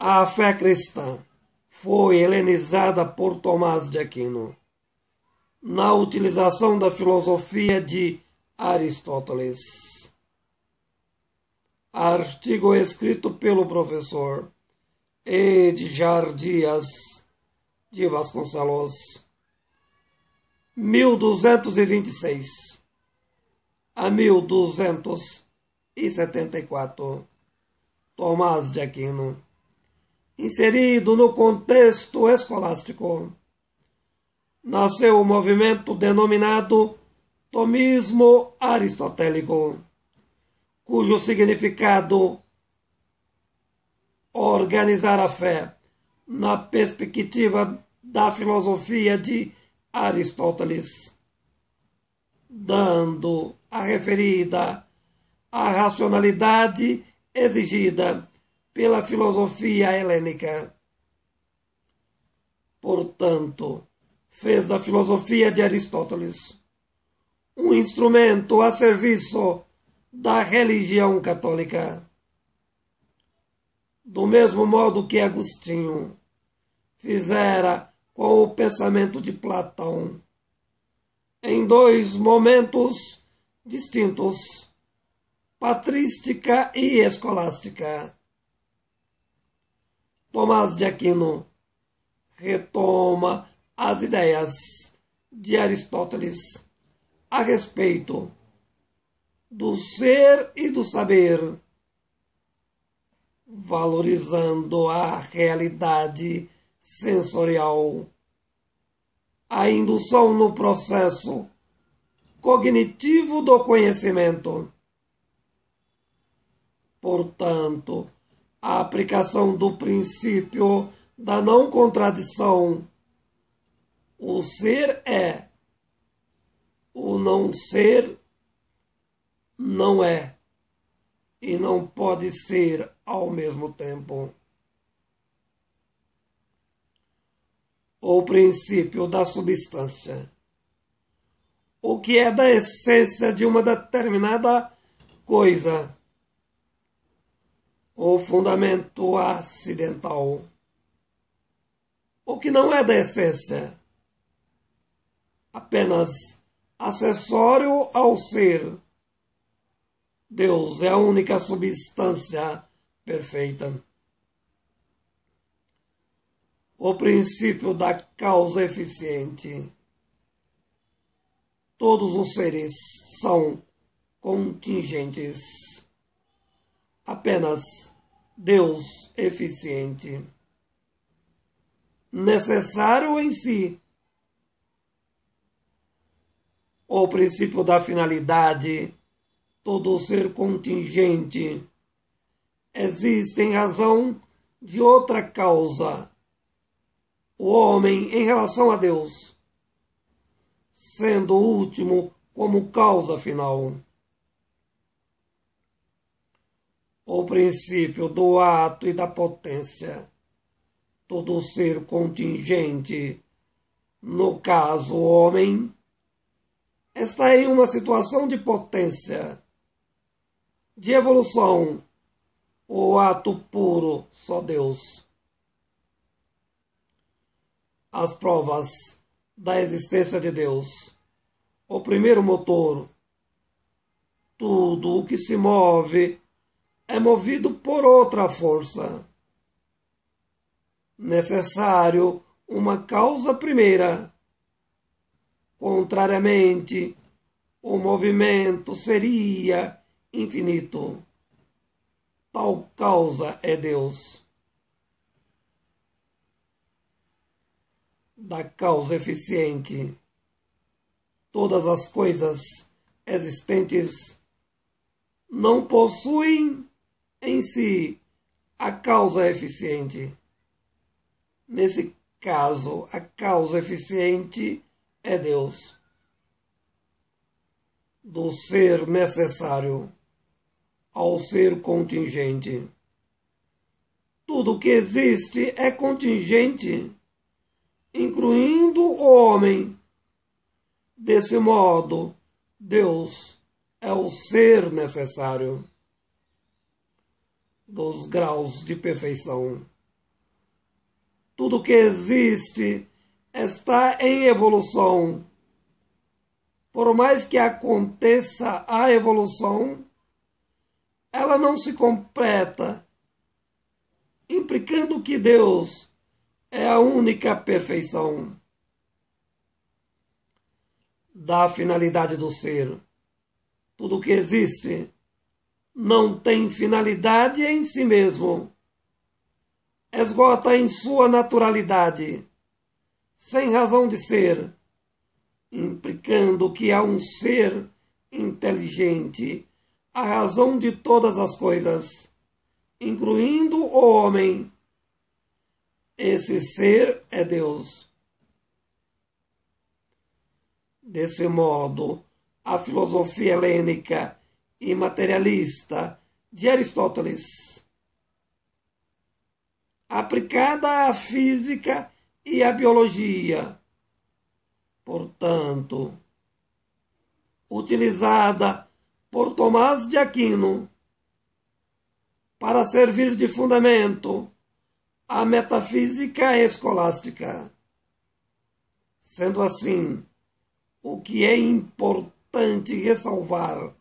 A fé cristã foi helenizada por Tomás de Aquino. Na utilização da filosofia de Aristóteles. Artigo escrito pelo professor Edjar Dias de Vasconcelos, 1226 a 1274, Tomás de Aquino inserido no contexto escolástico. Nasceu o movimento denominado tomismo aristotélico, cujo significado organizar a fé na perspectiva da filosofia de Aristóteles, dando a referida à racionalidade exigida pela filosofia helênica. Portanto, fez da filosofia de Aristóteles um instrumento a serviço da religião católica. Do mesmo modo que Agostinho fizera com o pensamento de Platão, em dois momentos distintos, patrística e escolástica. Tomás de Aquino retoma as ideias de Aristóteles a respeito do ser e do saber, valorizando a realidade sensorial. A indução no processo cognitivo do conhecimento. Portanto, a aplicação do princípio da não contradição. O ser é, o não ser não é, e não pode ser ao mesmo tempo. O princípio da substância. O que é da essência de uma determinada coisa o fundamento acidental, o que não é da essência, apenas acessório ao ser. Deus é a única substância perfeita. O princípio da causa eficiente. Todos os seres são contingentes apenas Deus eficiente. Necessário em si, o princípio da finalidade, todo ser contingente, existe em razão de outra causa. O homem em relação a Deus, sendo o último como causa final. o princípio do ato e da potência. Todo ser contingente, no caso o homem, está em uma situação de potência, de evolução, o ato puro, só Deus. As provas da existência de Deus, o primeiro motor, tudo o que se move é movido por outra força. Necessário uma causa primeira. Contrariamente, o movimento seria infinito. Tal causa é Deus. Da causa eficiente, todas as coisas existentes não possuem em si a causa é eficiente. Nesse caso, a causa eficiente é Deus, do ser necessário ao ser contingente. Tudo que existe é contingente, incluindo o homem. Desse modo, Deus é o ser necessário dos graus de perfeição. Tudo que existe está em evolução. Por mais que aconteça a evolução, ela não se completa, implicando que Deus é a única perfeição da finalidade do ser. Tudo que existe não tem finalidade em si mesmo. Esgota em sua naturalidade, sem razão de ser, implicando que há um ser inteligente, a razão de todas as coisas, incluindo o homem. Esse ser é Deus. Desse modo, a filosofia helênica e materialista de Aristóteles, aplicada à física e à biologia, portanto, utilizada por Tomás de Aquino para servir de fundamento à metafísica escolástica. Sendo assim, o que é importante ressalvar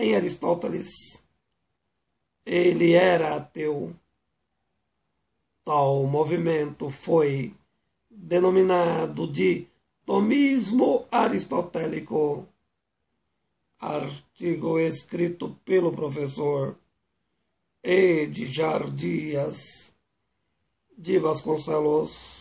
em Aristóteles. Ele era ateu. Tal movimento foi denominado de tomismo aristotélico. Artigo escrito pelo professor Edjar Dias de Vasconcelos.